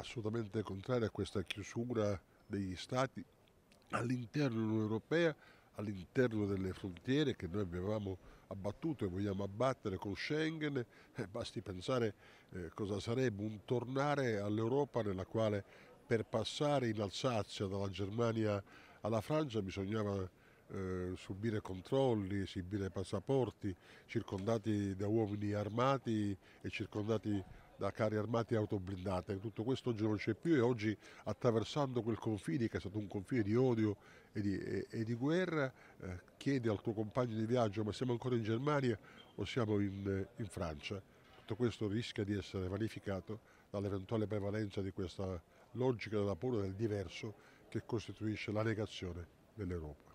assolutamente contrario a questa chiusura degli stati all'interno dell'Unione Europea, all'interno delle frontiere che noi avevamo abbattuto e vogliamo abbattere con Schengen, eh, basti pensare eh, cosa sarebbe un tornare all'Europa nella quale per passare in Alsazia dalla Germania alla Francia bisognava eh, subire controlli, esibire passaporti, circondati da uomini armati e circondati da carri armati e auto blindate. Tutto questo oggi non c'è più e oggi attraversando quel confine che è stato un confine di odio e di, e, e di guerra eh, chiedi al tuo compagno di viaggio ma siamo ancora in Germania o siamo in, in Francia. Tutto questo rischia di essere vanificato dall'eventuale prevalenza di questa logica della paura del diverso che costituisce la negazione dell'Europa.